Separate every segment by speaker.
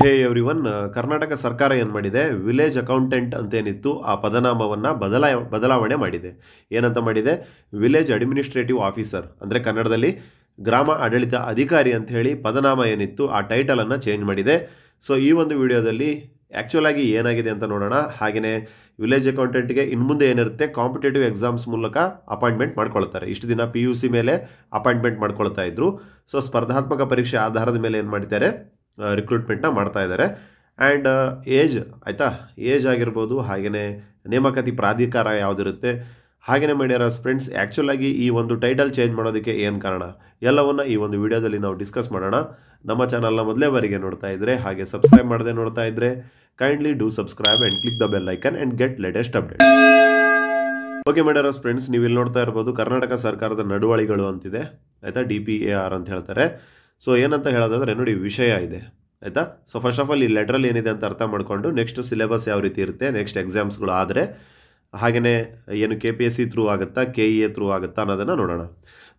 Speaker 1: ಹೇ every one Karnataka ಸರ್ಕಾರ ಏನು ಮಾಡಿದೆ ವಿಲೇಜ್ ಅಕೌಂಟೆಂಟ್ ಅಂತೇನಿತ್ತು ಆ ಪದನಾಮವನ್ನು ಬದಲಾಯ ಬದಲಾವಣೆ ಮಾಡಿದೆ ಏನಂತ ಮಾಡಿದೆ ವಿಲೇಜ್ ಅಡ್ಮಿನಿಸ್ಟ್ರೇಟಿವ್ ಆಫೀಸರ್ ಅಂದರೆ ಕನ್ನಡದಲ್ಲಿ ಗ್ರಾಮ ಆಡಳಿತ ಅಧಿಕಾರಿ ಅಂತ ಹೇಳಿ ಪದನಾಮ ಏನಿತ್ತು ಆ ಟೈಟಲನ್ನು ಚೇಂಜ್ ಮಾಡಿದೆ ಸೊ ಈ ಒಂದು ವಿಡಿಯೋದಲ್ಲಿ ಆ್ಯಕ್ಚುಲಾಗಿ ಏನಾಗಿದೆ ಅಂತ ನೋಡೋಣ ಹಾಗೆಯೇ ವಿಲೇಜ್ ಅಕೌಂಟೆಂಟ್ಗೆ ಇನ್ಮುಂದೆ ಏನಿರುತ್ತೆ ಕಾಂಪಿಟೇಟಿವ್ ಎಕ್ಸಾಮ್ಸ್ ಮೂಲಕ ಅಪಾಯಿಂಟ್ಮೆಂಟ್ ಮಾಡ್ಕೊಳ್ತಾರೆ ಇಷ್ಟು ದಿನ ಪಿ ಯು ಸಿ ಮೇಲೆ ಅಪಾಯಿಂಟ್ಮೆಂಟ್ ಮಾಡ್ಕೊಳ್ತಾ ಇದ್ರು ಸೊ ಸ್ಪರ್ಧಾತ್ಮಕ ಪರೀಕ್ಷೆ ಆಧಾರದ ಮೇಲೆ ಏನು ಮಾಡ್ತಾರೆ ರಿಕ್ರೂಟ್ಮೆಂಟ್ನ ಮಾಡ್ತಾ ಇದ್ದಾರೆ ಆ್ಯಂಡ್ ಏಜ್ ಆಯಿತಾ ಏಜ್ ಆಗಿರ್ಬೋದು ಹಾಗೆಯೇ ನೇಮಕಾತಿ ಪ್ರಾಧಿಕಾರ ಯಾವುದಿರುತ್ತೆ ಹಾಗೆಯೇ ಮಾಡಿಯರ ಫ್ರೆಂಡ್ಸ್ ಆ್ಯಕ್ಚುಲಾಗಿ ಈ ಒಂದು ಟೈಟಲ್ ಚೇಂಜ್ ಮಾಡೋದಕ್ಕೆ ಏನು ಕಾರಣ ಎಲ್ಲವನ್ನು ಈ ಒಂದು ವಿಡಿಯೋದಲ್ಲಿ ನಾವು ಡಿಸ್ಕಸ್ ಮಾಡೋಣ ನಮ್ಮ ಚಾನಲ್ನ ಮೊದಲೇ ಬಾರಿಗೆ ನೋಡ್ತಾ ಇದ್ದರೆ ಹಾಗೆ ಸಬ್ಸ್ಕ್ರೈಬ್ ಮಾಡದೆ ನೋಡ್ತಾ ಇದ್ದರೆ kindly do subscribe and click the bell icon and get latest update okay my dear friends ನೀವು ಇಲ್ಲಿ ನೋಡ್ತಾ ಇರ್ಬೋದು ಕರ್ನಾಟಕ ಸರ್ಕಾರದ ನಡುವಳಿಗಳು ಅಂತಿದೆ ಆಯಿತಾ ಡಿ ಪಿ ಎ ಆರ್ ಅಂತ ಹೇಳ್ತಾರೆ ಸೊ ಏನಂತ ಹೇಳೋದಾದರೆ ನೋಡಿ ವಿಷಯ ಇದೆ ಆಯಿತಾ ಸೊ ಫಸ್ಟ್ ಆಫ್ ಆಲ್ ಈ ಲೆಟ್ರಲ್ಲಿ ಏನಿದೆ ಅಂತ ಅರ್ಥ ಮಾಡಿಕೊಂಡು ನೆಕ್ಸ್ಟ್ ಸಿಲೆಬಸ್ ಯಾವ ರೀತಿ ಇರುತ್ತೆ ನೆಕ್ಸ್ಟ್ ಎಕ್ಸಾಮ್ಸ್ಗಳು ಆದರೆ ಹಾಗೆಯೇ ಏನು K P S C through ಆಗುತ್ತಾ K E e A through ಆಗುತ್ತಾ ಅನ್ನೋದನ್ನು ನೋಡೋಣ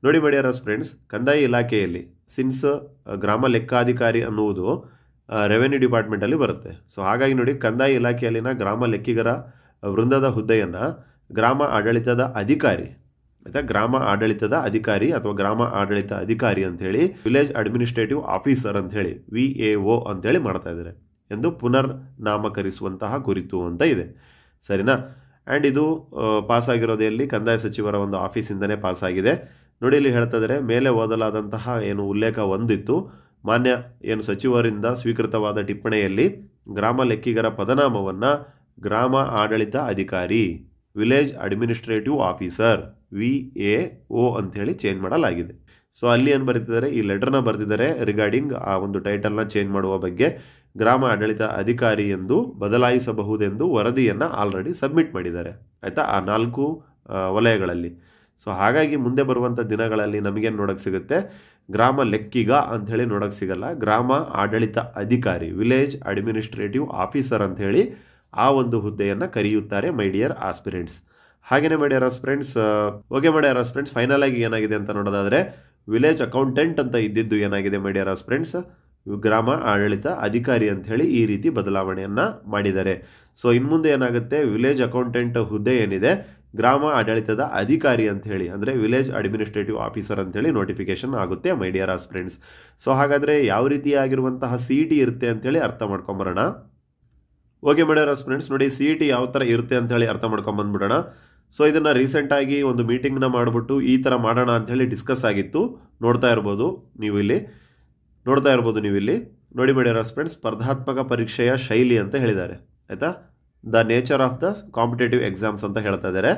Speaker 1: ನೋಡಿ ಮಾಡಿಯಾರ ಫ್ರೆಂಡ್ಸ್ ಕಂದಾಯ ಇಲಾಖೆಯಲ್ಲಿ ಸಿನ್ಸ್ uh, ಗ್ರಾಮ ಲೆಕ್ಕಾಧಿಕಾರಿ ಅನ್ನುವುದು ರೆವೆನ್ಯೂ uh, ಡಿಪಾರ್ಟ್ಮೆಂಟಲ್ಲಿ ಬರುತ್ತೆ ಸೊ ಹಾಗಾಗಿ ನೋಡಿ ಕಂದಾಯ ಇಲಾಖೆಯಲ್ಲಿನ ಗ್ರಾಮ ಲೆಕ್ಕಿಗರ ವೃಂದದ ಹುದ್ದೆಯನ್ನು ಗ್ರಾಮ ಆಡಳಿತದ ಅಧಿಕಾರಿ ಆಯಿತಾ ಗ್ರಾಮ ಆಡಳಿತದ ಅಧಿಕಾರಿ ಅಥವಾ ಗ್ರಾಮ ಆಡಳಿತ ಅಧಿಕಾರಿ ಅಂತ ಹೇಳಿ ವಿಲೇಜ್ ಅಡ್ಮಿನಿಸ್ಟ್ರೇಟಿವ್ ಆಫೀಸರ್ ಅಂತ ಹೇಳಿ ವಿ ಎ ಒ ಅಂತೇಳಿ ಮಾಡ್ತಾ ಇದ್ದಾರೆ ಎಂದು ಪುನರ್ ನಾಮಕರಿಸುವಂತಹ ಕುರಿತು ಅಂತ ಇದೆ ಸರಿನಾ ಆ್ಯಂಡ್ ಇದು ಪಾಸಾಗಿರೋದೆಲ್ಲಿ ಕಂದಾಯ ಸಚಿವರ ಒಂದು ಆಫೀಸಿಂದನೇ ಪಾಸಾಗಿದೆ ನೋಡಿ ಇಲ್ಲಿ ಹೇಳ್ತಾ ಇದ್ದಾರೆ ಮೇಲೆ ಓದಲಾದಂತಹ ಏನು ಉಲ್ಲೇಖ ಹೊಂದಿತ್ತು ಮಾನ್ಯ ಏನು ಸಚಿವರಿಂದ ಸ್ವೀಕೃತವಾದ ಟಿಪ್ಪಣಿಯಲ್ಲಿ ಗ್ರಾಮ ಲೆಕ್ಕಿಗರ ಪದನಾಮವನ್ನು ಗ್ರಾಮ ಆಡಳಿತ ಅಧಿಕಾರಿ village administrative officer V A O ಅಂಥೇಳಿ ಚೇಂಜ್ ಮಾಡಲಾಗಿದೆ ಸೊ ಅಲ್ಲಿ ಏನು ಬರೆದಿದ್ದಾರೆ ಈ ಲೆಟರ್ನ ಬರೆದಿದ್ದಾರೆ ರಿಗಾರ್ಡಿಂಗ್ ಆ ಒಂದು ಟೈಟಲ್ನ ಚೇಂಜ್ ಮಾಡುವ ಬಗ್ಗೆ ಗ್ರಾಮ ಆಡಳಿತ ಅಧಿಕಾರಿ ಎಂದು ಬದಲಾಯಿಸಬಹುದೆಂದು ವರದಿಯನ್ನು ಆಲ್ರೆಡಿ ಸಬ್ಮಿಟ್ ಮಾಡಿದ್ದಾರೆ ಆಯಿತಾ ಆ ನಾಲ್ಕು ವಲಯಗಳಲ್ಲಿ ಸೊ ಹಾಗಾಗಿ ಮುಂದೆ ಬರುವಂಥ ದಿನಗಳಲ್ಲಿ ನಮಗೇನು ನೋಡೋಕ್ಕೆ ಸಿಗುತ್ತೆ ಗ್ರಾಮ ಲೆಕ್ಕಿಗ ಅಂಥೇಳಿ ನೋಡೋಕ್ಕೆ ಸಿಗಲ್ಲ ಗ್ರಾಮ ಆಡಳಿತ ಅಧಿಕಾರಿ ವಿಲೇಜ್ ಅಡ್ಮಿನಿಸ್ಟ್ರೇಟಿವ್ ಆಫೀಸರ್ ಅಂಥೇಳಿ ಆ ಒಂದು ಹುದ್ದೆಯನ್ನು ಕರೆಯುತ್ತಾರೆ ಮೈ ಡಿಯರ್ ಆಸ್ಪಿರೆಂಟ್ಸ್ ಹಾಗೆಯೇ my dear aspirants okay my dear aspirants final ಆಗಿ ಏನಾಗಿದೆ ಅಂತ ನೋಡೋದಾದರೆ ವಿಲೇಜ್ ಅಕೌಂಟೆಂಟ್ ಅಂತ ಇದ್ದಿದ್ದು ಏನಾಗಿದೆ ಮೈ ಡಿಯರ್ ಆಸ್ಪಿರೆಂಟ್ಸ್ ಗ್ರಾಮ ಆಡಳಿತ ಅಧಿಕಾರಿ ಅಂತ ಹೇಳಿ ಈ ರೀತಿ ಬದಲಾವಣೆಯನ್ನು ಮಾಡಿದ್ದಾರೆ ಸೊ ಇನ್ಮುಂದೆ ಏನಾಗುತ್ತೆ ವಿಲೇಜ್ ಅಕೌಂಟೆಂಟ್ ಹುದ್ದೆ ಏನಿದೆ ಗ್ರಾಮ ಆಡಳಿತದ ಅಧಿಕಾರಿ ಅಂತ ಹೇಳಿ ಅಂದರೆ ವಿಲೇಜ್ ಅಡ್ಮಿನಿಸ್ಟ್ರೇಟಿವ್ ಆಫೀಸರ್ ಹೇಳಿ ನೋಟಿಫಿಕೇಶನ್ ಆಗುತ್ತೆ my dear dear as friends so ಹಾಗಾದರೆ ಯಾವ ರೀತಿಯಾಗಿರುವಂತಹ ಸಿ ಇ ಟಿ ಇರುತ್ತೆ ಅಂತೇಳಿ ಅರ್ಥ ಮಾಡ್ಕೊಂಬರೋಣ ಓಕೆ ಮೇಡಮ್ ಸ್ಟೂಡೆಂಟ್ಸ್ ನೋಡಿ ಸಿ ಇ ಟಿ ಯಾವ ಥರ ಇರುತ್ತೆ ಹೇಳಿ ಅರ್ಥ ಮಾಡ್ಕೊಂಬಂದ್ಬಿಡೋಣ ಸೊ ಇದನ್ನು ರೀಸೆಂಟಾಗಿ ಒಂದು ಮೀಟಿಂಗ್ನ ಮಾಡಿಬಿಟ್ಟು ಈ ಥರ ಮಾಡೋಣ ಅಂಥೇಳಿ ಡಿಸ್ಕಸ್ ಆಗಿತ್ತು ನೋಡ್ತಾ ಇರ್ಬೋದು ನೀವು ಇಲ್ಲಿ ನೋಡ್ತಾ ಇರ್ಬೋದು ನೀವು ಇಲ್ಲಿ ನೋಡಿ ಮಾಡ್ಯಾರ ಸ್ಟೂಡೆಂಟ್ಸ್ ಸ್ಪರ್ಧಾತ್ಮಕ ಪರೀಕ್ಷೆಯ ಶೈಲಿ ಅಂತ ಹೇಳಿದ್ದಾರೆ ಆಯಿತಾ the nature of the competitive exams ಅಂತ ಹೇಳ್ತಾ ಇದ್ದಾರೆ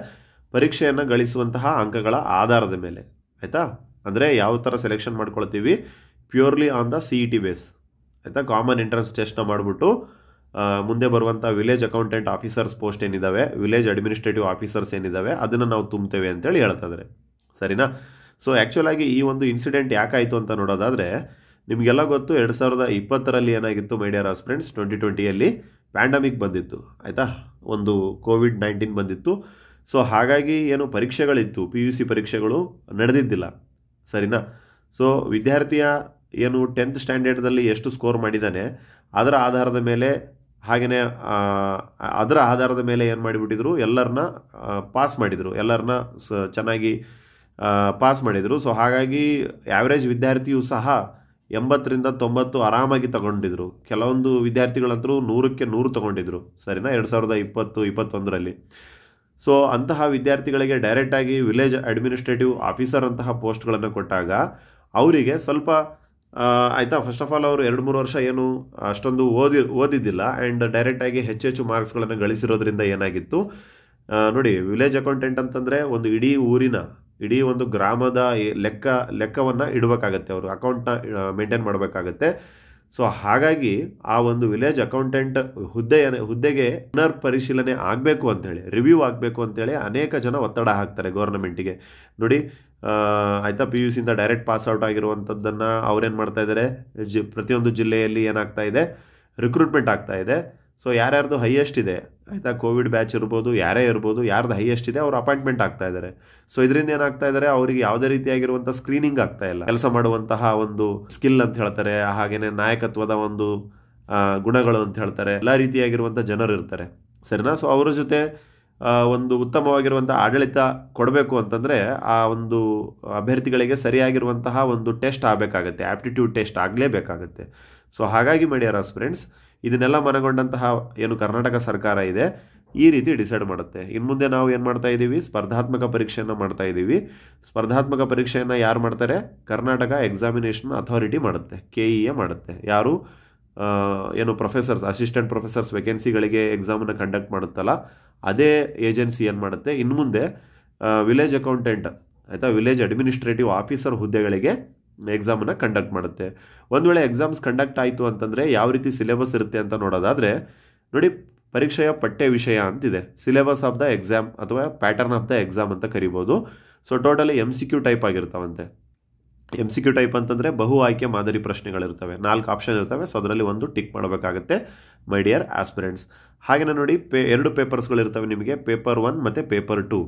Speaker 1: ಪರೀಕ್ಷೆಯನ್ನು ಗಳಿಸುವಂತಹ ಅಂಕಗಳ ಆಧಾರದ ಮೇಲೆ ಆಯಿತಾ ಅಂದರೆ ಯಾವ ಥರ ಸೆಲೆಕ್ಷನ್ ಮಾಡ್ಕೊಳ್ತೀವಿ purely on the C E T base ಆಯಿತಾ ಕಾಮನ್ ಎಂಟ್ರೆನ್ಸ್ ಟೆಸ್ಟ್ನ ಮಾಡಿಬಿಟ್ಟು ಮುಂದೆ ಬರುವಂಥ ವಿಲೇಜ್ ಅಕೌಂಟೆಂಟ್ ಆಫೀಸರ್ಸ್ ಪೋಸ್ಟ್ ಏನಿದ್ದಾವೆ ವಿಲೇಜ್ ಅಡ್ಮಿನಿಸ್ಟ್ರೇಟಿವ್ ಆಫೀಸರ್ಸ್ ಏನಿದ್ದಾವೆ ಅದನ್ನು ನಾವು ತುಂಬ್ತೇವೆ ಅಂತೇಳಿ ಹೇಳ್ತಾಯಿದ್ರೆ ಸರಿನಾ ಸೊ ಆ್ಯಕ್ಚುಲಾಗಿ ಈ ಒಂದು ಇನ್ಸಿಡೆಂಟ್ ಯಾಕಾಯಿತು ಅಂತ ನೋಡೋದಾದರೆ ನಿಮಗೆಲ್ಲ ಗೊತ್ತು ಎರಡು ಸಾವಿರದ ಇಪ್ಪತ್ತರಲ್ಲಿ ಏನಾಗಿತ್ತು ಮೈಡಿಯರ್ ಫ್ರೆಂಡ್ಸ್ ಟ್ವೆಂಟಿ ಟ್ವೆಂಟಿಯಲ್ಲಿ ಪ್ಯಾಂಡಮಿಕ್ ಬಂದಿತ್ತು ಆಯಿತಾ ಒಂದು ಕೋವಿಡ್ ನೈನ್ಟೀನ್ ಬಂದಿತ್ತು ಸೊ ಹಾಗಾಗಿ ಏನು ಪರೀಕ್ಷೆಗಳಿತ್ತು ಪಿ ಯು ಸಿ ಪರೀಕ್ಷೆಗಳು ನಡೆದಿದ್ದಿಲ್ಲ ಸರಿನಾ ಸೊ ವಿದ್ಯಾರ್ಥಿಯ ಏನು ಟೆಂತ್ ಸ್ಟ್ಯಾಂಡರ್ಡ್ದಲ್ಲಿ ಎಷ್ಟು ಸ್ಕೋರ್ ಮಾಡಿದ್ದಾನೆ ಅದರ ಆಧಾರದ ಮೇಲೆ ಹಾಗೆಯೇ ಅದರ ಆಧಾರದ ಮೇಲೆ ಏನು ಮಾಡಿಬಿಟ್ಟಿದ್ರು ಎಲ್ಲರನ್ನ ಪಾಸ್ ಮಾಡಿದರು ಎಲ್ಲರನ್ನ ಸ ಚೆನ್ನಾಗಿ ಪಾಸ್ ಮಾಡಿದರು ಸೊ ಹಾಗಾಗಿ ಆ್ಯಾವ್ರೇಜ್ ವಿದ್ಯಾರ್ಥಿಯು ಸಹ ಎಂಬತ್ತರಿಂದ ತೊಂಬತ್ತು ಆರಾಮಾಗಿ ತಗೊಂಡಿದ್ರು ಕೆಲವೊಂದು ವಿದ್ಯಾರ್ಥಿಗಳಂತರೂ ನೂರಕ್ಕೆ ನೂರು ತಗೊಂಡಿದ್ರು ಸರಿನಾ ಎರಡು ಸಾವಿರದ ಇಪ್ಪತ್ತು ಇಪ್ಪತ್ತೊಂದರಲ್ಲಿ ಸೊ ಅಂತಹ ವಿದ್ಯಾರ್ಥಿಗಳಿಗೆ ಡೈರೆಕ್ಟಾಗಿ ವಿಲೇಜ್ ಅಡ್ಮಿನಿಸ್ಟ್ರೇಟಿವ್ ಆಫೀಸರ್ ಅಂತಹ ಪೋಸ್ಟ್ಗಳನ್ನು ಕೊಟ್ಟಾಗ ಅವರಿಗೆ ಸ್ವಲ್ಪ ಆಯಿತಾ ಫಸ್ಟ್ ಆಫ್ ಆಲ್ ಅವರು ಎರಡು ಮೂರು ವರ್ಷ ಏನು ಅಷ್ಟೊಂದು ಓದಿ ಓದಿದ್ದಿಲ್ಲ ಆ್ಯಂಡ್ ಡೈರೆಕ್ಟಾಗಿ ಹೆಚ್ಚು ಹೆಚ್ಚು ಮಾರ್ಕ್ಸ್ಗಳನ್ನು ಗಳಿಸಿರೋದ್ರಿಂದ ಏನಾಗಿತ್ತು ನೋಡಿ ವಿಲೇಜ್ ಅಕೌಂಟೆಂಟ್ ಅಂತಂದರೆ ಒಂದು ಇಡೀ ಊರಿನ ಇಡೀ ಒಂದು ಗ್ರಾಮದ ಲೆಕ್ಕ ಲೆಕ್ಕವನ್ನು ಇಡಬೇಕಾಗತ್ತೆ ಅವರು ಅಕೌಂಟ್ನ ಮೇಂಟೈನ್ ಮಾಡಬೇಕಾಗತ್ತೆ ಸೊ ಹಾಗಾಗಿ ಆ ಒಂದು ವಿಲೇಜ್ ಅಕೌಂಟೆಂಟ್ ಹುದ್ದೆಯ ಹುದ್ದೆಗೆ ಪುನರ್ ಪರಿಶೀಲನೆ ಆಗಬೇಕು ಅಂತೇಳಿ ರಿವ್ಯೂ ಆಗಬೇಕು ಅಂತೇಳಿ ಅನೇಕ ಜನ ಒತ್ತಡ ಹಾಕ್ತಾರೆ ಗೌರ್ನಮೆಂಟಿಗೆ ನೋಡಿ ಆಯಿತಾ ಪಿ ಯು ಸಿಯಿಂದ ಡೈರೆಕ್ಟ್ ಪಾಸ್ ಔಟ್ ಆಗಿರುವಂಥದ್ದನ್ನು ಅವ್ರೇನು ಮಾಡ್ತಾ ಇದ್ದಾರೆ ಜಿ ಪ್ರತಿಯೊಂದು ಜಿಲ್ಲೆಯಲ್ಲಿ ಏನಾಗ್ತಾ ಇದೆ ರಿಕ್ರೂಟ್ಮೆಂಟ್ ಆಗ್ತಾ ಇದೆ ಸೊ ಯಾರ್ಯಾರ್ದು ಹೈಯೆಸ್ಟ್ ಇದೆ ಆಯಿತಾ ಕೋವಿಡ್ ಬ್ಯಾಚ್ ಇರ್ಬೋದು ಯಾರೇ ಇರ್ಬೋದು ಯಾರ್ದು ಹೈಯೆಸ್ಟ್ ಇದೆ ಅವ್ರು ಅಪಾಯಿಂಟ್ಮೆಂಟ್ ಆಗ್ತಾ ಇದ್ದಾರೆ ಸೊ ಇದರಿಂದ ಏನಾಗ್ತಾ ಇದ್ದಾರೆ ಅವರಿಗೆ ಯಾವುದೇ ರೀತಿಯಾಗಿರುವಂಥ ಸ್ಕ್ರೀನಿಂಗ್ ಆಗ್ತಾ ಇಲ್ಲ ಕೆಲಸ ಮಾಡುವಂತಹ ಒಂದು ಸ್ಕಿಲ್ ಅಂತ ಹೇಳ್ತಾರೆ ಹಾಗೇನೆ ನಾಯಕತ್ವದ ಒಂದು ಗುಣಗಳು ಅಂತ ಹೇಳ್ತಾರೆ ಎಲ್ಲ ರೀತಿಯಾಗಿರುವಂಥ ಜನರು ಇರ್ತಾರೆ ಸರಿನಾ ಸೊ ಅವರ ಜೊತೆ ಒಂದು ಉತ್ತಮವಾಗಿರುವಂಥ ಆಡಳಿತ ಕೊಡಬೇಕು ಅಂತಂದರೆ ಆ ಒಂದು ಅಭ್ಯರ್ಥಿಗಳಿಗೆ ಸರಿಯಾಗಿರುವಂತಹ ಒಂದು ಟೆಸ್ಟ್ ಆಗಬೇಕಾಗತ್ತೆ ಆ್ಯಪ್ಟಿಟ್ಯೂಡ್ ಟೆಸ್ಟ್ ಆಗಲೇಬೇಕಾಗತ್ತೆ ಸೊ ಹಾಗಾಗಿ ಆಸ್ ಫ್ರೆಂಡ್ಸ್ ಇದನ್ನೆಲ್ಲ ಮನಗೊಂಡಂತಹ ಏನು ಕರ್ನಾಟಕ ಸರ್ಕಾರ ಇದೆ ಈ ರೀತಿ ಡಿಸೈಡ್ ಮಾಡುತ್ತೆ ಇನ್ನು ಮುಂದೆ ನಾವು ಏನು ಮಾಡ್ತಾ ಇದ್ದೀವಿ ಸ್ಪರ್ಧಾತ್ಮಕ ಪರೀಕ್ಷೆಯನ್ನು ಮಾಡ್ತಾ ಇದ್ದೀವಿ ಸ್ಪರ್ಧಾತ್ಮಕ ಪರೀಕ್ಷೆಯನ್ನು ಯಾರು ಮಾಡ್ತಾರೆ ಕರ್ನಾಟಕ ಎಕ್ಸಾಮಿನೇಷನ್ ಅಥಾರಿಟಿ ಮಾಡುತ್ತೆ ಕೆ ಇ ಎ ಮಾಡುತ್ತೆ ಯಾರು ಏನು ಪ್ರೊಫೆಸರ್ಸ್ ಅಸಿಸ್ಟೆಂಟ್ ಪ್ರೊಫೆಸರ್ಸ್ ವೇಕೆನ್ಸಿಗಳಿಗೆ ಎಕ್ಸಾಮನ್ನು ಕಂಡಕ್ಟ್ ಮಾಡುತ್ತಲ್ಲ ಅದೇ ಏಜೆನ್ಸಿ ಏನು ಮಾಡುತ್ತೆ ಇನ್ನು ಮುಂದೆ ವಿಲೇಜ್ ಅಕೌಂಟೆಂಟ್ ಆಯಿತಾ ವಿಲೇಜ್ ಅಡ್ಮಿನಿಸ್ಟ್ರೇಟಿವ್ ಆಫೀಸರ್ ಹುದ್ದೆಗಳಿಗೆ ಎಕ್ಸಾಮನ್ನು ಕಂಡಕ್ಟ್ ಮಾಡುತ್ತೆ ಒಂದು ವೇಳೆ ಎಕ್ಸಾಮ್ಸ್ ಕಂಡಕ್ಟ್ ಆಯಿತು ಅಂತಂದರೆ ಯಾವ ರೀತಿ ಸಿಲೆಬಸ್ ಇರುತ್ತೆ ಅಂತ ನೋಡೋದಾದರೆ ನೋಡಿ ಪರೀಕ್ಷೆಯ ಪಠ್ಯ ವಿಷಯ ಅಂತಿದೆ ಸಿಲೆಬಸ್ ಆಫ್ ದ ಎಕ್ಸಾಮ್ ಅಥವಾ ಪ್ಯಾಟರ್ನ್ ಆಫ್ ದ ಎಕ್ಸಾಮ್ ಅಂತ ಕರಿಬೋದು so totally M C Q type ಆಗಿರ್ತಾವಂತೆ ಎಮ್ ಸಿ ಕ್ಯೂ ಟೈಪ್ ಅಂತಂದರೆ ಬಹು ಆಯ್ಕೆ ಮಾದರಿ ಪ್ರಶ್ನೆಗಳಿರ್ತವೆ ನಾಲ್ಕು ಆಪ್ಷನ್ ಇರ್ತವೆ ಸೊ ಅದರಲ್ಲಿ ಒಂದು ಟಿಕ್ ಮಾಡಬೇಕಾಗುತ್ತೆ ಮೈ ಡಿಯರ್ ಆಸ್ಪಿರೆಂಟ್ಸ್ ಹಾಗೆಯೇ ನೋಡಿ ಪೇ ಎರಡು ಪೇಪರ್ಸ್ಗಳಿರ್ತವೆ ನಿಮಗೆ ಪೇಪರ್ ಒನ್ ಮತ್ತು ಪೇಪರ್ ಟು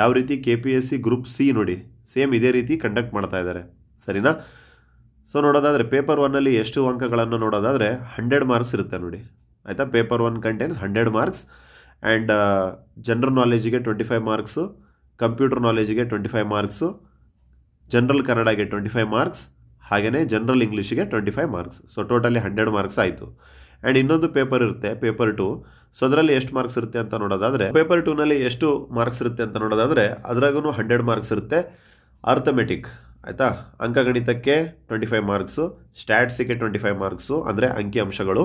Speaker 1: ಯಾವ ರೀತಿ K P S C group C ನೋಡಿ ಸೇಮ್ ಇದೇ ರೀತಿ ಕಂಡಕ್ಟ್ ಮಾಡ್ತಾ ಇದ್ದಾರೆ ಸರಿನಾ ಸೊ ನೋಡೋದಾದರೆ ಪೇಪರ್ ಒನ್ನಲ್ಲಿ ಎಷ್ಟು ಅಂಕಗಳನ್ನು ನೋಡೋದಾದರೆ ಹಂಡ್ರೆಡ್ ಮಾರ್ಕ್ಸ್ ಇರುತ್ತೆ ನೋಡಿ ಆಯಿತಾ paper one contains hundred marks and general ನಾಲೆಜಿಗೆ ಟ್ವೆಂಟಿ ಫೈವ್ ಮಾರ್ಕ್ಸು ಕಂಪ್ಯೂಟರ್ ನಾಲೆಜಿಗೆ ಟ್ವೆಂಟಿ ಫೈವ್ ಮಾರ್ಕ್ಸು ಜನರಲ್ ಕನ್ನಡಗೆ ಟ್ವೆಂಟಿ ಫೈವ್ ಮಾರ್ಕ್ಸ್ ಹಾಗೆಯೇ ಜನರಲ್ ಇಂಗ್ಲೀಷಿಗೆ twenty five marks so totally hundred marks ಆಯಿತು ಆ್ಯಂಡ್ ಇನ್ನೊಂದು ಪೇಪರ್ ಇರುತ್ತೆ ಪೇಪರ್ ಟು ಸೊ ಅದರಲ್ಲಿ ಎಷ್ಟು ಮಾರ್ಕ್ಸ್ ಇರುತ್ತೆ ಅಂತ ನೋಡೋದಾದರೆ ಪೇಪರ್ ಟೂನಲ್ಲಿ ಎಷ್ಟು ಮಾರ್ಕ್ಸ್ ಇರುತ್ತೆ ಅಂತ ನೋಡೋದಾದರೆ ಅದ್ರಾಗೂ ಹಂಡ್ರೆಡ್ ಮಾರ್ಕ್ಸ್ ಇರುತ್ತೆ ಅರ್ಥಮೆಟಿಕ್ ಆಯಿತಾ ಅಂಕಗಣಿತಕ್ಕೆ ಟ್ವೆಂಟಿ ಫೈವ್ ಮಾರ್ಕ್ಸು ಸ್ಟ್ಯಾಟ್ಸಿಗೆ ಟ್ವೆಂಟಿ ಫೈವ್ ಮಾರ್ಕ್ಸು ಅಂದರೆ ಅಂಕಿ ಅಂಶಗಳು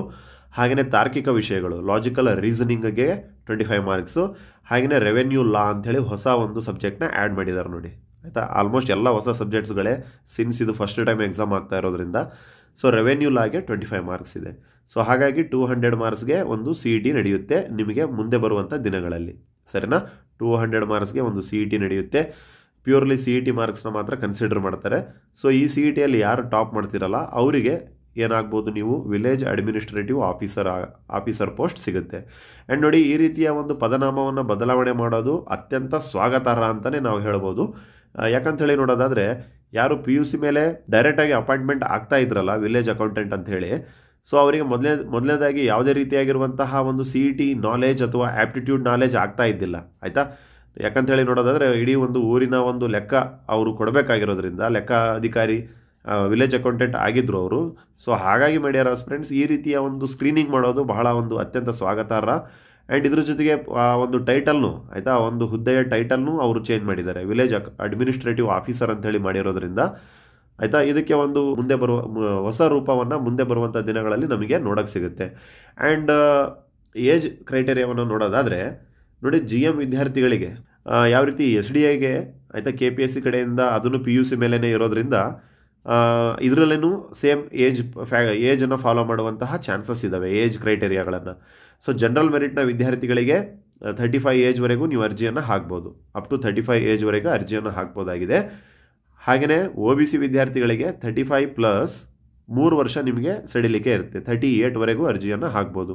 Speaker 1: ಹಾಗೆಯೇ ತಾರ್ಕಿಕ ವಿಷಯಗಳು ಲಾಜಿಕಲ್ ರೀಸನಿಂಗ್ಗೆ ಟ್ವೆಂಟಿ ಫೈವ್ ಮಾರ್ಕ್ಸು ಹಾಗೆಯೇ ರೆವೆನ್ಯೂ ಲಾ ಅಂಥೇಳಿ ಹೊಸ ಒಂದು ಸಬ್ಜೆಕ್ಟ್ನ ಆ್ಯಡ್ ಮಾಡಿದ್ದಾರೆ ನೋಡಿ ಆಯಿತಾ ಆಲ್ಮೋಸ್ಟ್ ಎಲ್ಲ ಹೊಸ ಸಬ್ಜೆಕ್ಟ್ಸ್ಗಳೇ ಸಿನ್ಸ್ ಇದು ಫಸ್ಟ್ ಟೈಮ್ ಎಕ್ಸಾಮ್ ಆಗ್ತಾ ಇರೋದ್ರಿಂದ ಸೊ ರೆವೆನ್ಯೂ ಲಾಗೆ ಟ್ವೆಂಟಿ ಫೈವ್ ಮಾರ್ಕ್ಸ್ ಇದೆ ಸೊ ಹಾಗಾಗಿ ಟೂ ಹಂಡ್ರೆಡ್ ಮಾರ್ಕ್ಸ್ಗೆ ಒಂದು ಸಿ ಇ ಟಿ ನಡೆಯುತ್ತೆ ನಿಮಗೆ ಮುಂದೆ ಬರುವಂಥ ದಿನಗಳಲ್ಲಿ ಸರಿನಾ ಟೂ ಹಂಡ್ರೆಡ್ ಮಾರ್ಕ್ಸ್ಗೆ ಒಂದು ಸಿ ಇ ಟಿ ನಡೆಯುತ್ತೆ ಪ್ಯೂರ್ಲಿ ಸಿ ಇ ಟಿ ಮಾರ್ಕ್ಸ್ನ ಮಾತ್ರ ಕನ್ಸಿಡರ್ ಮಾಡ್ತಾರೆ ಸೊ ಈ ಸಿ ಇ e ಟಿಯಲ್ಲಿ ಯಾರು ಟಾಪ್ ಮಾಡ್ತಿರಲ್ಲ ಅವರಿಗೆ ಏನಾಗ್ಬೋದು ನೀವು village administrative officer officer post ಸಿಗುತ್ತೆ ಆ್ಯಂಡ್ ನೋಡಿ ಈ ರೀತಿಯ ಒಂದು ಪದನಾಮವನ್ನು ಬದಲಾವಣೆ ಮಾಡೋದು ಅತ್ಯಂತ ಸ್ವಾಗತಾರ್ಹ ಅಂತಲೇ ನಾವು ಹೇಳ್ಬೋದು ಯಾಕಂಥೇಳಿ ನೋಡೋದಾದರೆ ಯಾರು ಪಿ ಯು ಸಿ ಮೇಲೆ ಡೈರೆಕ್ಟಾಗಿ ಅಪಾಯಿಂಟ್ಮೆಂಟ್ ಆಗ್ತಾ ಇದ್ರಲ್ಲ ವಿಲೇಜ್ ಅಕೌಂಟೆಂಟ್ ಅಂತ ಹೇಳಿ ಸೊ ಅವರಿಗೆ ಮೊದಲೇ ಮೊದಲನೇದಾಗಿ ಯಾವುದೇ ರೀತಿಯಾಗಿರುವಂತಹ ಒಂದು ಸಿ ಇ ಟಿ ನಾಲೆಜ್ ಅಥವಾ ಆ್ಯಪ್ಟಿಟ್ಯೂಡ್ ನಾಲೆಜ್ ಆಗ್ತಾ ಇದ್ದಿಲ್ಲ ಆಯಿತಾ ಹೇಳಿ ನೋಡೋದಾದರೆ ಇಡೀ ಒಂದು ಊರಿನ ಒಂದು ಲೆಕ್ಕ ಅವರು ಕೊಡಬೇಕಾಗಿರೋದ್ರಿಂದ ಲೆಕ್ಕ ಅಧಿಕಾರಿ ವಿಲೇಜ್ ಅಕೌಂಟೆಂಟ್ ಆಗಿದ್ದರು ಅವರು ಸೊ ಹಾಗಾಗಿ ಮೀಡಿಯಾರ ಫ್ರೆಂಡ್ಸ್ ಈ ರೀತಿಯ ಒಂದು ಸ್ಕ್ರೀನಿಂಗ್ ಮಾಡೋದು ಬಹಳ ಒಂದು ಅತ್ಯಂತ ಸ್ವಾಗತಾರ್ಹ ಆ್ಯಂಡ್ ಇದ್ರ ಜೊತೆಗೆ ಆ ಒಂದು ಟೈಟಲ್ನು ಆಯಿತಾ ಒಂದು ಹುದ್ದೆಯ ಟೈಟಲ್ನು ಅವರು ಚೇಂಜ್ ಮಾಡಿದ್ದಾರೆ ವಿಲೇಜ್ ಅಡ್ಮಿನಿಸ್ಟ್ರೇಟಿವ್ ಆಫೀಸರ್ ಅಂತೇಳಿ ಮಾಡಿರೋದ್ರಿಂದ ಆಯಿತಾ ಇದಕ್ಕೆ ಒಂದು ಮುಂದೆ ಬರುವ ಹೊಸ ರೂಪವನ್ನು ಮುಂದೆ ಬರುವಂಥ ದಿನಗಳಲ್ಲಿ ನಮಗೆ ನೋಡೋಕ್ಕೆ ಸಿಗುತ್ತೆ ಆ್ಯಂಡ್ ಏಜ್ ಕ್ರೈಟೇರಿಯಾವನ್ನು ನೋಡೋದಾದರೆ ನೋಡಿ ಜಿ ಎಮ್ ವಿದ್ಯಾರ್ಥಿಗಳಿಗೆ ಯಾವ ರೀತಿ ಎಸ್ ಡಿ ಐಗೆ ಆಯಿತಾ ಕೆ ಪಿ ಎಸ್ ಸಿ ಕಡೆಯಿಂದ ಅದನ್ನು ಪಿ ಯು ಸಿ ಮೇಲೇ ಇರೋದ್ರಿಂದ ಇದರಲ್ಲೇನೂ ಸೇಮ್ ಏಜ್ ಫ್ಯಾ ಏಜನ್ನು ಫಾಲೋ ಮಾಡುವಂತಹ ಚಾನ್ಸಸ್ ಇದ್ದಾವೆ ಏಜ್ ಕ್ರೈಟೇರಿಯಾಗಳನ್ನು ಸೊ ಜನರಲ್ ಮೆರಿಟ್ನ ವಿದ್ಯಾರ್ಥಿಗಳಿಗೆ ಥರ್ಟಿ ಫೈವ್ ಏಜ್ವರೆಗೂ ನೀವು ಅರ್ಜಿಯನ್ನು ಹಾಕ್ಬೋದು ಅಪ್ ಟು ಥರ್ಟಿ ಫೈವ್ ಏಜ್ವರೆಗೂ ಅರ್ಜಿಯನ್ನು ಹಾಕ್ಬೋದಾಗಿದೆ ಹಾಗೆಯೇ ಒ ಬಿ ಸಿ ವಿದ್ಯಾರ್ಥಿಗಳಿಗೆ ಥರ್ಟಿ ಫೈವ್ ಪ್ಲಸ್ ಮೂರು ವರ್ಷ ನಿಮಗೆ ಸಡಿಲಿಕ್ಕೆ ಇರುತ್ತೆ ಥರ್ಟಿ ಏಟ್ವರೆಗೂ ಅರ್ಜಿಯನ್ನು ಹಾಕ್ಬೋದು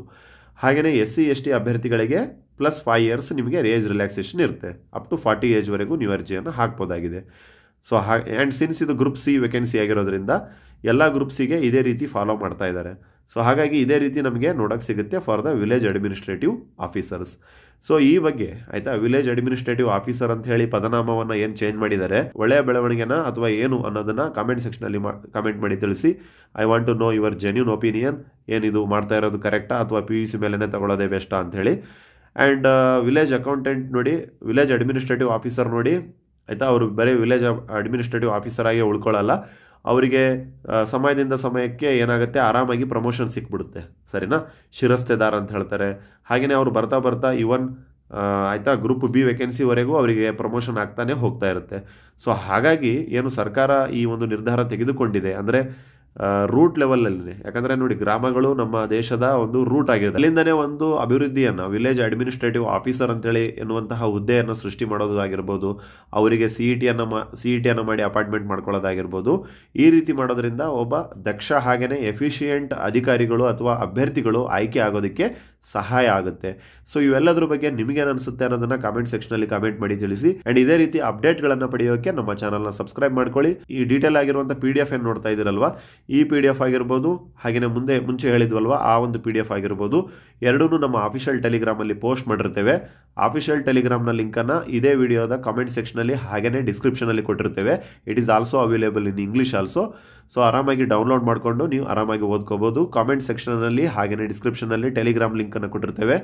Speaker 1: ಹಾಗೆಯೇ ಎಸ್ ಸಿ ಎಸ್ ಟಿ ಅಭ್ಯರ್ಥಿಗಳಿಗೆ ಪ್ಲಸ್ ಫೈವ್ ಇಯರ್ಸ್ ನಿಮಗೆ ಏಜ್ ರಿಲ್ಯಾಕ್ಸೇಷನ್ ಇರುತ್ತೆ ಅಪ್ ಟು ಫಾರ್ಟಿ ಏಜ್ವರೆಗೂ ನೀವು ಅರ್ಜಿಯನ್ನು ಹಾಕ್ಬೋದಾಗಿದೆ ಸೊ ಹಾ ಆ್ಯಂಡ್ ಸಿನ್ಸ್ ಇದು ಗ್ರೂಪ್ ಸಿ ವೇಕೆನ್ಸಿ ಆಗಿರೋದ್ರಿಂದ ಎಲ್ಲ ಗ್ರೂಪ್ ಇದೇ ರೀತಿ ಫಾಲೋ ಮಾಡ್ತಾ ಇದ್ದಾರೆ ಸೊ ಹಾಗಾಗಿ ಇದೇ ರೀತಿ ನಮಗೆ ನೋಡೋಕ್ಕೆ ಸಿಗುತ್ತೆ for the village administrative officers so ಈ ಬಗ್ಗೆ ಆಯಿತಾ ವಿಲೇಜ್ ಅಡ್ಮಿನಿಸ್ಟ್ರೇಟಿವ್ ಆಫೀಸರ್ ಅಂತ ಹೇಳಿ ಪದನಾಮವನ್ನು ಏನು ಚೇಂಜ್ ಮಾಡಿದ್ದಾರೆ ಒಳ್ಳೆಯ ಬೆಳವಣಿಗೆನ ಅಥವಾ ಏನು ಅನ್ನೋದನ್ನು ಕಾಮೆಂಟ್ ಸೆಕ್ಷನಲ್ಲಿ ಕಾಮೆಂಟ್ ಮಾಡಿ ತಿಳಿಸಿ I want to know your genuine opinion ಏನಿದು ಮಾಡ್ತಾ ಇರೋದು ಕರೆಕ್ಟಾ ಅಥವಾ ಪಿ ಯು ಸಿ ಮೇಲೇ ತಗೊಳ್ಳೋದೇ ಬೆಸ್ಟಾ ಅಂತ ಹೇಳಿ ಆ್ಯಂಡ್ ವಿಲೇಜ್ ಅಕೌಂಟೆಂಟ್ ನೋಡಿ ವಿಲೇಜ್ ಅಡ್ಮಿನಿಸ್ಟ್ರೇಟಿವ್ ಆಫೀಸರ್ ನೋಡಿ ಆಯಿತಾ ಅವರು ಬರೀ ವಿಲೇಜ್ ಅಡ್ಮಿನಿಸ್ಟ್ರೇಟಿವ್ ಆಫೀಸರ್ ಆಗಿ ಉಳ್ಕೊಳ್ಳಲ್ಲ ಅವರಿಗೆ ಸಮಯದಿಂದ ಸಮಯಕ್ಕೆ ಏನಾಗುತ್ತೆ ಆರಾಮಾಗಿ ಪ್ರಮೋಷನ್ ಸಿಕ್ಬಿಡುತ್ತೆ ಸರಿನಾ ಶಿರಸ್ತೆದಾರ ಅಂತ ಹೇಳ್ತಾರೆ ಹಾಗೆಯೇ ಅವರು ಬರ್ತಾ ಬರ್ತಾ ಇವನ್ ಆಯಿತಾ ಗ್ರೂಪ್ ಬಿ ವೆಕೆನ್ಸಿವರೆಗೂ ಅವರಿಗೆ ಪ್ರಮೋಷನ್ ಆಗ್ತಾನೆ ಹೋಗ್ತಾ ಇರುತ್ತೆ ಸೊ ಹಾಗಾಗಿ ಏನು ಸರ್ಕಾರ ಈ ಒಂದು ನಿರ್ಧಾರ ತೆಗೆದುಕೊಂಡಿದೆ ಅಂದರೆ ರೂಟ್ ಲೆವೆಲಲ್ಲಿ ಯಾಕಂದರೆ ನೋಡಿ ಗ್ರಾಮಗಳು ನಮ್ಮ ದೇಶದ ಒಂದು ರೂಟ್ ಆಗಿದೆ ಅಲ್ಲಿಂದನೇ ಒಂದು ಅಭಿವೃದ್ಧಿಯನ್ನು ವಿಲೇಜ್ ಅಡ್ಮಿನಿಸ್ಟ್ರೇಟಿವ್ ಆಫೀಸರ್ ಅಂತೇಳಿ ಎನ್ನುವಂತಹ ಹುದ್ದೆಯನ್ನು ಸೃಷ್ಟಿ ಮಾಡೋದಾಗಿರ್ಬೋದು ಅವರಿಗೆ ಸಿ ಇ ಟಿಯನ್ನು ಸಿ ಇ ಟಿಯನ್ನು ಮಾಡಿ ಅಪಾಯಿಂಟ್ಮೆಂಟ್ ಮಾಡ್ಕೊಳ್ಳೋದಾಗಿರ್ಬೋದು ಈ ರೀತಿ ಮಾಡೋದ್ರಿಂದ ಒಬ್ಬ ದಕ್ಷ ಹಾಗೆಯೇ ಎಫಿಷಿಯೆಂಟ್ ಅಧಿಕಾರಿಗಳು ಅಥವಾ ಅಭ್ಯರ್ಥಿಗಳು ಆಯ್ಕೆ ಆಗೋದಕ್ಕೆ ಸಹಾಯ ಆಗುತ್ತೆ ಸೊ ಇವೆಲ್ಲದ್ರ ಬಗ್ಗೆ ಅನಿಸುತ್ತೆ ಅನ್ನೋದನ್ನ ಕಾಮೆಂಟ್ ಸೆಕ್ಷನಲ್ಲಿ ಕಾಮೆಂಟ್ ಮಾಡಿ ತಿಳಿಸಿ ಅಂಡ್ ಇದೇ ರೀತಿ ಅಪ್ಡೇಟ್ಗಳನ್ನು ಪಡೆಯೋಕೆ ನಮ್ಮ ಚಾನಲ್ನ ಸಬ್ಸ್ಕ್ರೈಬ್ ಮಾಡ್ಕೊಳ್ಳಿ ಈ ಡೀಟೇಲ್ ಆಗಿರುವಂಥ ಪಿ ಡಿ ಎಫ್ ಏನು ನೋಡ್ತಾ ಇದ್ದೀರಲ್ವ ಈ ಪಿ ಡಿ ಎಫ್ ಆಗಿರ್ಬೋದು ಹಾಗೆಯೇ ಮುಂದೆ ಮುಂಚೆ ಹೇಳಿದ್ವಲ್ವಾ ಆ ಒಂದು ಪಿ ಡಿ ಎಫ್ ಆಗಿರ್ಬೋದು ಎರಡೂ ನಮ್ಮ ಆಫಿಷಿಯಲ್ ಟೆಲಿಗ್ರಾಮಲ್ಲಿ ಪೋಸ್ಟ್ ಮಾಡಿರ್ತೇವೆ ಆಫಿಷಿಯಲ್ ಟೆಲಿಗ್ರಾಮ್ನ ಲಿಂಕನ್ನು ಇದೇ ವಿಡಿಯೋದ ಕಾಮೆಂಟ್ ಸೆಕ್ಷನಲ್ಲಿ ಹಾಗೆಯೇ ಡಿಸ್ಕ್ರಿಪ್ಷನಲ್ಲಿ ಕೊಟ್ಟಿರ್ತೇವೆ it is also available in English also so ಆರಾಮಾಗಿ ಡೌನ್ಲೋಡ್ ಮಾಡಿಕೊಂಡು ನೀವು ಆರಾಮಾಗಿ ಓದ್ಕೋಬೋದು ಕಾಮೆಂಟ್ ಸೆಕ್ಷನಲ್ಲಿ ಹಾಗೆಯೇ ಡಿಸ್ಕ್ರಿಪ್ಷನಲ್ಲಿ ಟೆಲಿಗ್ರಾಮ್ ಲಿಂಕನ್ನು ಕೊಟ್ಟಿರ್ತೇವೆ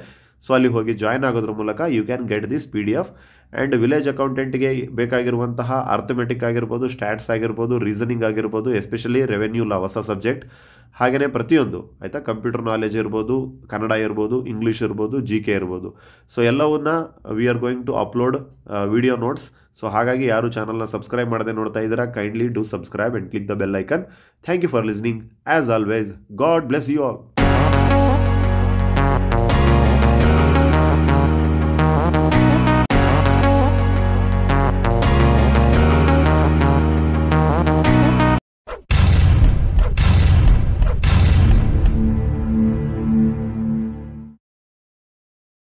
Speaker 1: ಸೊ ಅಲ್ಲಿ ಹೋಗಿ ಜಾಯ್ನ್ ಆಗೋದ್ರ ಮೂಲಕ you can get this P D F and village ಅಕೌಂಟೆಂಟ್ಗೆ ಬೇಕಾಗಿರುವಂತಹ ಅರ್ಥಮೆಟಿಕ್ ಆಗಿರ್ಬೋದು ಸ್ಟ್ಯಾಟ್ಸ್ ಆಗಿರ್ಬೋದು ರೀಸನಿಂಗ್ ಆಗಿರ್ಬೋದು ಎಸ್ಪೆಷಲಿ ರೆವೆನ್ಯೂ ಲಾ ಹೊಸ ಸಬ್ಜೆಕ್ಟ್ ಹಾಗೆಯೇ ಪ್ರತಿಯೊಂದು ಆಯಿತಾ ಕಂಪ್ಯೂಟರ್ ನಾಲೆಜ್ ಇರ್ಬೋದು ಕನ್ನಡ ಇರ್ಬೋದು ಇಂಗ್ಲೀಷ್ ಇರ್ಬೋದು ಜಿ ಕೆ ಇರ್ಬೋದು ಸೊ ಎಲ್ಲವನ್ನು we are going to upload video notes so ಹಾಗಾಗಿ ಯಾರು ಚಾನಲ್ನ ಸಬ್ಸ್ಕ್ರೈಬ್ ಮಾಡದೆ ನೋಡ್ತಾ ಇದ್ದೀರಾ kindly do subscribe and click the bell icon thank you for listening as always God bless you all